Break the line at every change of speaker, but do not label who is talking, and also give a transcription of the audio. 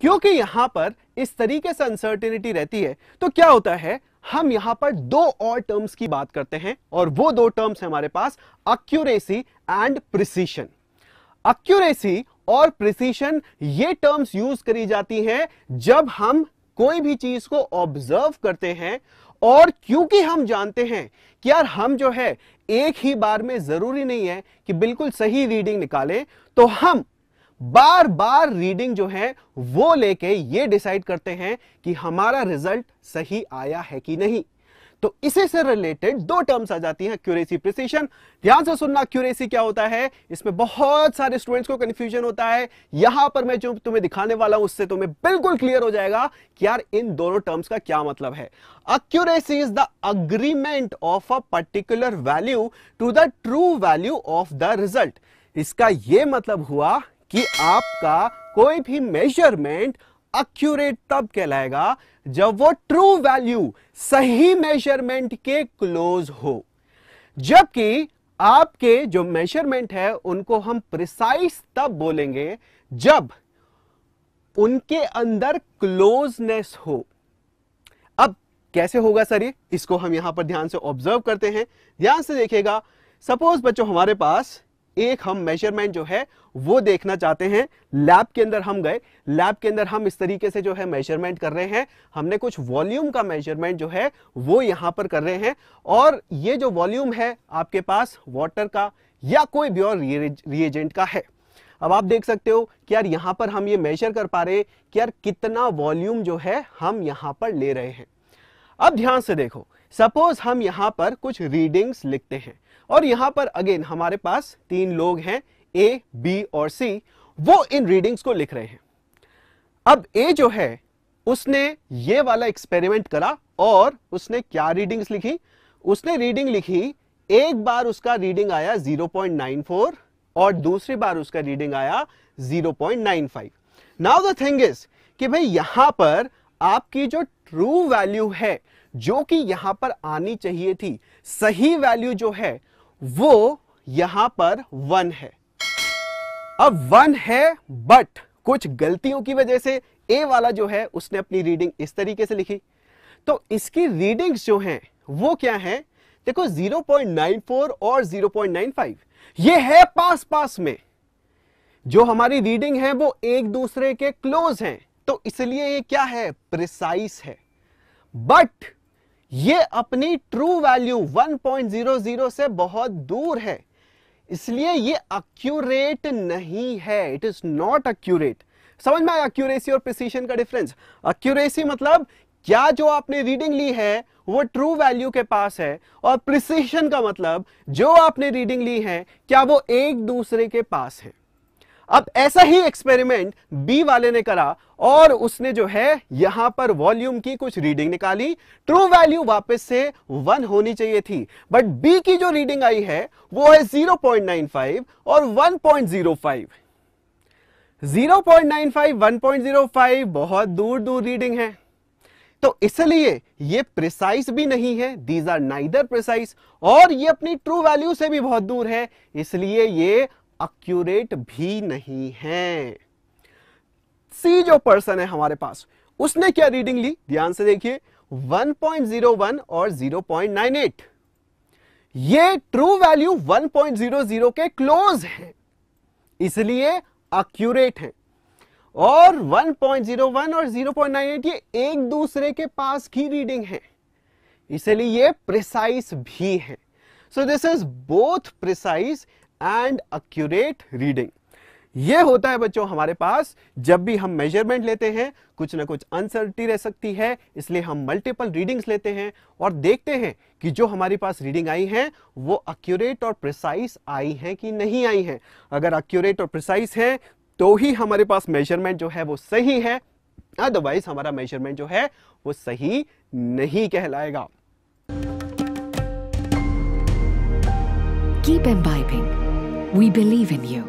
क्योंकि यहां पर इस तरीके से अनसर्टिनिटी रहती है तो क्या होता है हम यहां पर दो और टर्म्स की बात करते हैं और वो दो टर्म्स है हमारे पास अक्यूरेसी एंड प्रिसीशन अक्यूरेसी और प्रिसीशन ये टर्म्स यूज करी जाती हैं जब हम कोई भी चीज को ऑब्जर्व करते हैं और क्योंकि हम जानते हैं कि यार हम जो है एक ही बार में जरूरी नहीं है कि बिल्कुल सही रीडिंग निकालें तो हम बार बार रीडिंग जो है वो लेके ये डिसाइड करते हैं कि हमारा रिजल्ट सही आया है कि नहीं तो इसी से रिलेटेड दो टर्म्स आ जाती हैं क्यूरेसी प्रिसीशन ध्यान से सुनना क्यूरेसी क्या होता है इसमें बहुत सारे स्टूडेंट्स को कंफ्यूजन होता है यहां पर मैं जो तुम्हें दिखाने वाला हूं उससे तुम्हें बिल्कुल क्लियर हो जाएगा कि यार इन दोनों टर्म्स का क्या मतलब है accuracy is the agreement of a particular value to the true value of the result इसका यह मतलब हुआ कि आपका कोई भी मेजरमेंट एक्यूरेट तब कहलाएगा जब वो ट्रू वैल्यू सही मेजरमेंट के क्लोज हो जबकि आपके जो मेजरमेंट है उनको हम प्रिसाइस तब बोलेंगे जब उनके अंदर क्लोजनेस हो अब कैसे होगा सर ये इसको हम यहां पर ध्यान से ऑब्जर्व करते हैं ध्यान से देखिएगा सपोज बच्चों हमारे पास एक हम मेजरमेंट जो है वो देखना चाहते हैं लैब के अंदर हम गए लैब के अंदर हम इस तरीके से जो है मेजरमेंट कर रहे हैं हमने कुछ वॉल्यूम का मेजरमेंट जो है वो यहां पर कर रहे हैं और ये जो वॉल्यूम है आपके पास वाटर का या कोई भी और रिएजेंट का है अब आप देख सकते हो कि यार यहां पर हम ये मेजर कर पा रहे कि यार कितना वॉल्यूम जो है हम यहां पर ले रहे हैं अब ध्यान से देखो सपोज हम यहां पर कुछ रीडिंग्स लिखते हैं और यहां पर अगेन हमारे पास तीन लोग हैं ए बी और सी वो इन रीडिंग्स को लिख रहे हैं अब ए जो है उसने ये वाला एक्सपेरिमेंट करा और उसने क्या रीडिंग्स लिखी उसने रीडिंग लिखी एक बार उसका रीडिंग आया 0.94 और दूसरी बार उसका रीडिंग आया 0.95 नाउ द थिंग इज कि भाई यहां पर आपकी जो ट्रू वैल्यू है जो कि यहां पर आनी चाहिए थी सही वैल्यू जो है वो यहां पर वन है अब वन है बट कुछ गलतियों की वजह से ए वाला जो है उसने अपनी रीडिंग इस तरीके से लिखी तो इसकी रीडिंग्स जो हैं वो क्या है देखो 0.94 और 0.95 ये है पास पास में जो हमारी रीडिंग है वो एक दूसरे के क्लोज हैं तो इसलिए ये क्या है प्रिसाइस है बट ये अपनी ट्रू वैल्यू 1.00 से बहुत दूर है इसलिए ये अक्यूरेट नहीं है इट इज नॉट अक्यूरेट समझ में आया अक्यूरेसी और प्रिसीशन का डिफरेंस अक्यूरेसी मतलब क्या जो आपने रीडिंग ली है वो ट्रू वैल्यू के पास है और प्रिसीशन का मतलब जो आपने रीडिंग ली है क्या वो एक दूसरे के पास है अब ऐसा ही एक्सपेरिमेंट बी वाले ने करा और उसने जो है यहां पर वॉल्यूम की कुछ रीडिंग निकाली ट्रू वैल्यू वापस से वन होनी चाहिए थी बट बी की जो रीडिंग आई है वो है 0.95 और 1.05 0.95 बहुत दूर दूर रीडिंग है तो इसलिए ये प्रिसाइस भी नहीं है दीज आर नाइदर प्रिसाइस और ये अपनी ट्रू वैल्यू से भी बहुत दूर है इसलिए ये अक्यूरेट भी नहीं है सी जो पर्सन है हमारे पास उसने क्या रीडिंग ली ध्यान से देखिए 1.01 और 0.98 ये ट्रू वैल्यू 1.00 के क्लोज है इसलिए अक्यूरेट है और 1.01 और 0.98 ये एक दूसरे के पास की रीडिंग है इसलिए ये प्रिसाइस भी है so this is both precise and accurate reading ये होता है बच्चों हमारे पास जब भी हम मेजरमेंट लेते हैं कुछ ना कुछ अनसर्टी रह सकती है इसलिए हम मल्टीपल रीडिंग्स लेते हैं और देखते हैं कि जो हमारे पास रीडिंग आई है वो अक्यूरेट और प्रिसाइस आई है कि नहीं आई है अगर अक्यूरेट और प्रिसाइस है तो ही हमारे पास मेजरमेंट जो है वो सही है अदरवाइज हमारा मेजरमेंट जो है वो सही नहीं कहलाएगा Keep imbibing. We believe in you.